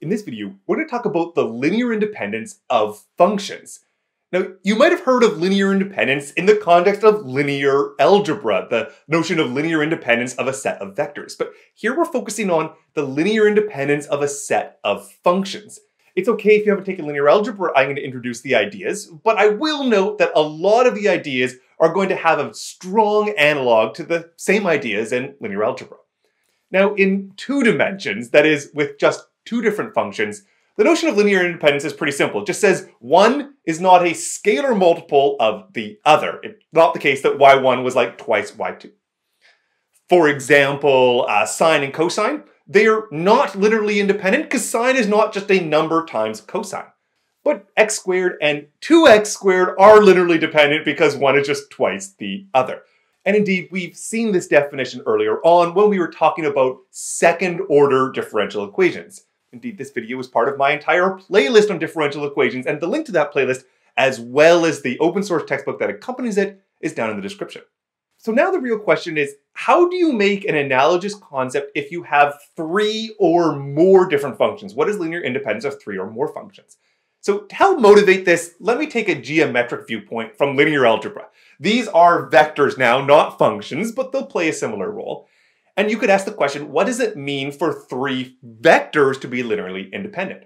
In this video, we're going to talk about the linear independence of functions. Now, you might have heard of linear independence in the context of linear algebra, the notion of linear independence of a set of vectors, but here we're focusing on the linear independence of a set of functions. It's okay if you haven't taken linear algebra, I'm going to introduce the ideas, but I will note that a lot of the ideas are going to have a strong analog to the same ideas in linear algebra. Now, in two dimensions, that is, with just two different functions. The notion of linear independence is pretty simple. It just says one is not a scalar multiple of the other. It's not the case that y1 was like twice y2. For example, uh, sine and cosine, they are not literally independent because sine is not just a number times cosine. But x squared and 2x squared are literally dependent because one is just twice the other. And indeed, we've seen this definition earlier on when we were talking about second order differential equations. Indeed, this video is part of my entire playlist on differential equations, and the link to that playlist, as well as the open source textbook that accompanies it, is down in the description. So now the real question is, how do you make an analogous concept if you have three or more different functions? What is linear independence of three or more functions? So to help motivate this, let me take a geometric viewpoint from linear algebra. These are vectors now, not functions, but they'll play a similar role. And you could ask the question, what does it mean for three vectors to be linearly independent?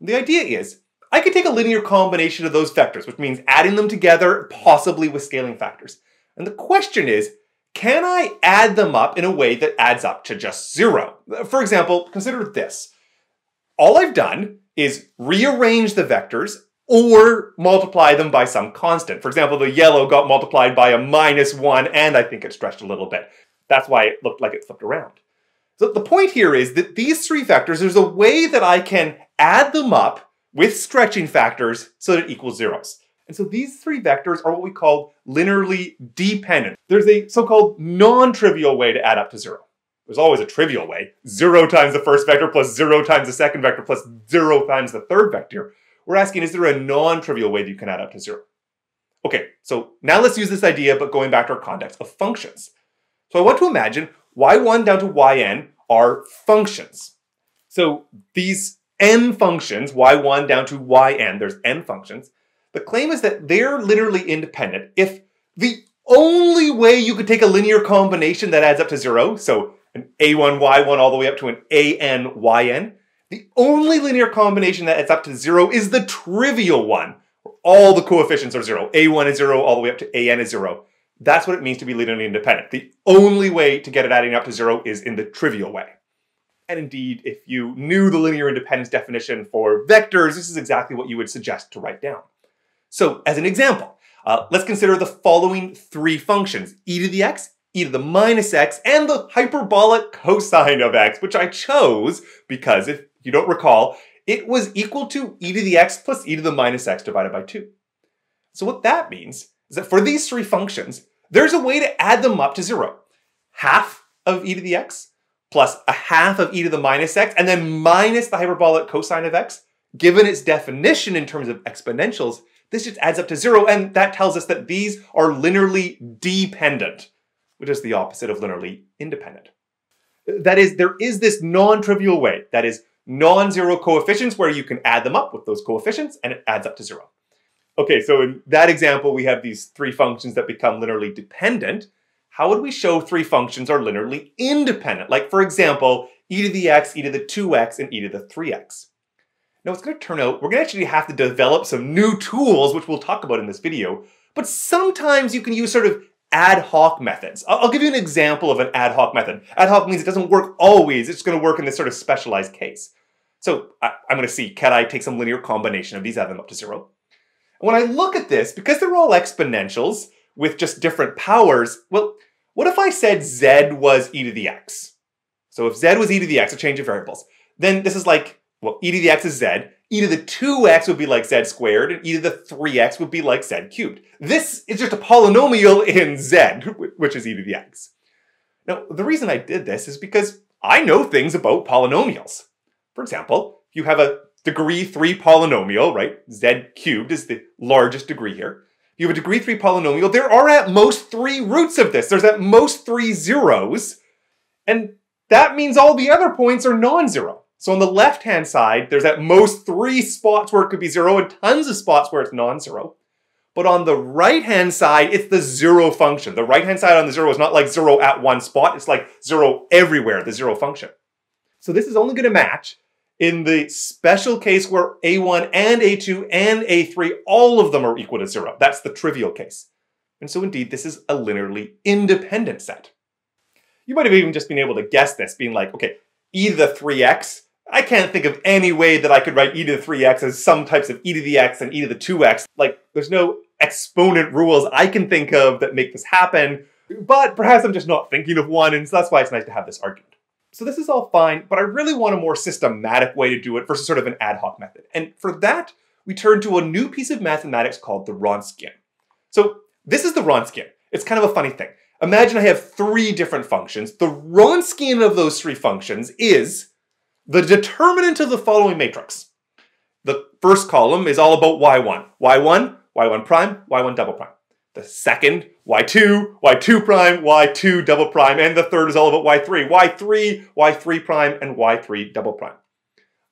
the idea is, I could take a linear combination of those vectors, which means adding them together, possibly with scaling factors. And the question is, can I add them up in a way that adds up to just zero? For example, consider this. All I've done is rearrange the vectors or multiply them by some constant. For example, the yellow got multiplied by a minus one, and I think it stretched a little bit. That's why it looked like it flipped around. So the point here is that these three factors, there's a way that I can add them up with stretching factors so that it equals zeros. And so these three vectors are what we call linearly dependent. There's a so-called non-trivial way to add up to zero. There's always a trivial way. Zero times the first vector plus zero times the second vector plus zero times the third vector. We're asking, is there a non-trivial way that you can add up to zero? Okay, so now let's use this idea, but going back to our context of functions. So I want to imagine y1 down to yn are functions. So these n functions, y1 down to yn, there's n functions. The claim is that they're literally independent if the only way you could take a linear combination that adds up to zero, so an a1, y1 all the way up to an an, yn, the only linear combination that adds up to zero is the trivial one. Where all the coefficients are zero. a1 is zero all the way up to an is zero. That's what it means to be linearly independent. The only way to get it adding up to zero is in the trivial way. And indeed, if you knew the linear independence definition for vectors, this is exactly what you would suggest to write down. So as an example, uh, let's consider the following three functions, e to the x, e to the minus x, and the hyperbolic cosine of x, which I chose because if you don't recall, it was equal to e to the x plus e to the minus x divided by 2. So what that means is that for these three functions, there's a way to add them up to zero. Half of e to the x plus a half of e to the minus x, and then minus the hyperbolic cosine of x. Given its definition in terms of exponentials, this just adds up to zero, and that tells us that these are linearly dependent, which is the opposite of linearly independent. That is, there is this non-trivial way, that is, non-zero coefficients where you can add them up with those coefficients, and it adds up to zero. Okay, so in that example, we have these three functions that become linearly dependent. How would we show three functions are linearly independent? Like, for example, e to the x, e to the 2x, and e to the 3x. Now, it's going to turn out we're going to actually have to develop some new tools, which we'll talk about in this video, but sometimes you can use sort of ad hoc methods. I'll, give you an example of an ad hoc method. Ad hoc means it doesn't work always, it's going to work in this sort of specialized case. So I, I'm going to see, can I take some linear combination of these, add them up to zero? when I look at this, because they're all exponentials with just different powers, well, what if I said z was e to the x? So if z was e to the x, a change of variables, then this is like, well, e to the x is z, e to the 2x would be like z squared, and e to the 3x would be like z cubed. This is just a polynomial in z, which is e to the x. Now, the reason I did this is because I know things about polynomials. For example, you have a degree 3 polynomial, right? z cubed is the largest degree here. You have a degree 3 polynomial. There are at most three roots of this. There's at most three zeros. And that means all the other points are non-zero. So on the left-hand side, there's at most three spots where it could be zero and tons of spots where it's non-zero. But on the right-hand side, it's the zero function. The right-hand side on the zero is not like zero at one spot. It's like zero everywhere, the zero function. So this is only going to match in the special case where A1 and A2 and A3, all of them are equal to zero. That's the trivial case. And so indeed, this is a linearly independent set. You might have even just been able to guess this, being like, okay, e to the 3x, I can't think of any way that I could write e to the 3x as some types of e to the x and e to the 2x. Like, there's no exponent rules I can think of that make this happen, but perhaps I'm just not thinking of one, and so that's why it's nice to have this argument. So this is all fine, but I really want a more systematic way to do it versus sort of an ad hoc method. And for that, we turn to a new piece of mathematics called the Wronskian. So this is the Wronskian. It's kind of a funny thing. Imagine I have three different functions. The Wronskian of those three functions is the determinant of the following matrix. The first column is all about y1. y1, y1 prime, y1 double prime. The second, y2, y2 prime, y2 double prime, and the third is all about y3, y3, y3 prime, and y3 double prime.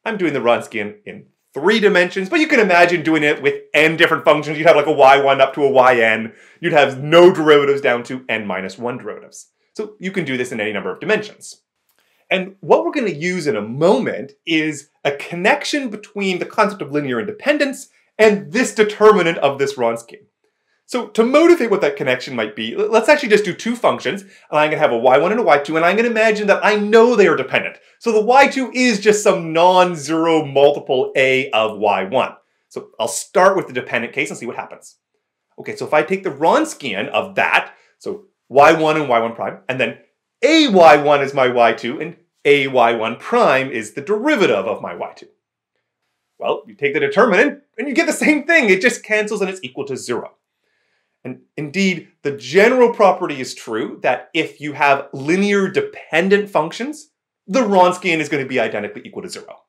I'm doing the Wronskian in three dimensions, but you can imagine doing it with n different functions. You'd have like a y1 up to a yn. You'd have no derivatives down to n minus 1 derivatives. So you can do this in any number of dimensions. And what we're going to use in a moment is a connection between the concept of linear independence and this determinant of this Wronskian. So to motivate what that connection might be, let's actually just do two functions, and I'm gonna have a y1 and a y2, and I'm gonna imagine that I know they are dependent. So the y2 is just some non-zero multiple a of y1. So I'll start with the dependent case and see what happens. Okay, so if I take the Wronskian of that, so y1 and y1 prime, and then a y1 is my y2, and a y1 prime is the derivative of my y2. Well, you take the determinant, and you get the same thing. It just cancels and it's equal to zero. And indeed, the general property is true that if you have linear dependent functions, the Wronskian is going to be identically equal to zero.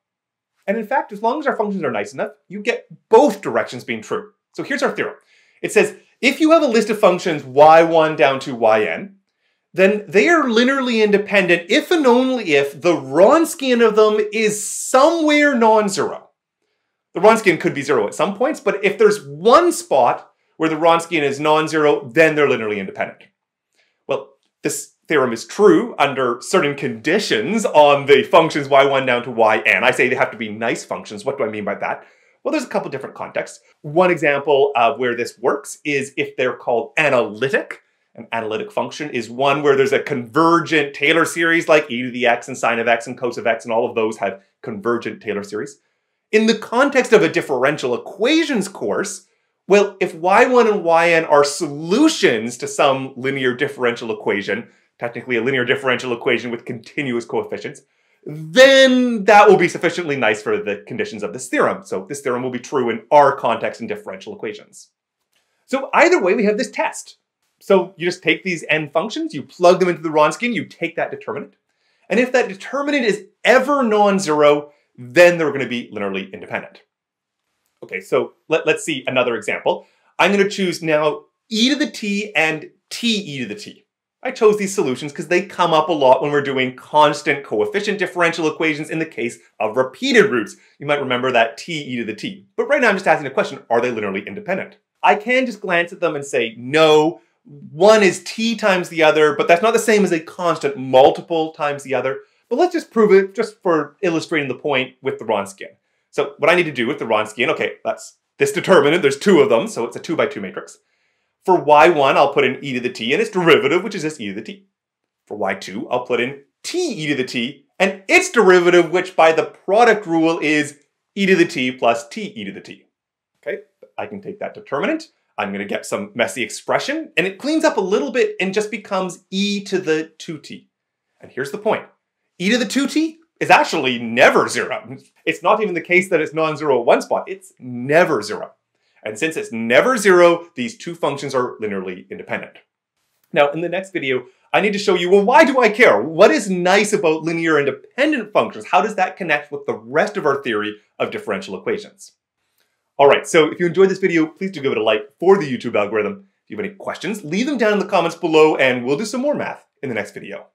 And in fact, as long as our functions are nice enough, you get both directions being true. So here's our theorem. It says, if you have a list of functions y1 down to yn, then they are linearly independent if and only if the Wronskian of them is somewhere non-zero. The Wronskian could be zero at some points, but if there's one spot where the Wronskian is non-zero, then they're linearly independent. Well, this theorem is true under certain conditions on the functions y1 down to yn. I say they have to be nice functions. What do I mean by that? Well, there's a couple different contexts. One example of where this works is if they're called analytic. An analytic function is one where there's a convergent Taylor series like e to the x and sine of x and cos of x and all of those have convergent Taylor series. In the context of a differential equations course, well, if y1 and yn are solutions to some linear differential equation, technically a linear differential equation with continuous coefficients, then that will be sufficiently nice for the conditions of this theorem. So this theorem will be true in our context in differential equations. So either way, we have this test. So you just take these n functions, you plug them into the Wronskian, you take that determinant. And if that determinant is ever non-zero, then they're going to be linearly independent. Okay, so let, let's see another example. I'm going to choose now e to the t and t e to the t. I chose these solutions because they come up a lot when we're doing constant coefficient differential equations in the case of repeated roots. You might remember that t e to the t. But right now I'm just asking the question, are they linearly independent? I can just glance at them and say, no, one is t times the other, but that's not the same as a constant multiple times the other. But let's just prove it just for illustrating the point with the Ronskin. So what I need to do with the Wronskian, okay, that's this determinant, there's two of them, so it's a two by two matrix. For y1, I'll put in e to the t and its derivative, which is this e to the t. For y2, I'll put in t e to the t and its derivative, which by the product rule is e to the t plus t e to the t. Okay, I can take that determinant. I'm gonna get some messy expression and it cleans up a little bit and just becomes e to the 2t. And here's the point. e to the 2t is actually never zero. It's not even the case that it's non-zero at one spot. It's never zero. And since it's never zero, these two functions are linearly independent. Now, in the next video, I need to show you, well, why do I care? What is nice about linear independent functions? How does that connect with the rest of our theory of differential equations? All right, so if you enjoyed this video, please do give it a like for the YouTube algorithm. If you have any questions, leave them down in the comments below and we'll do some more math in the next video.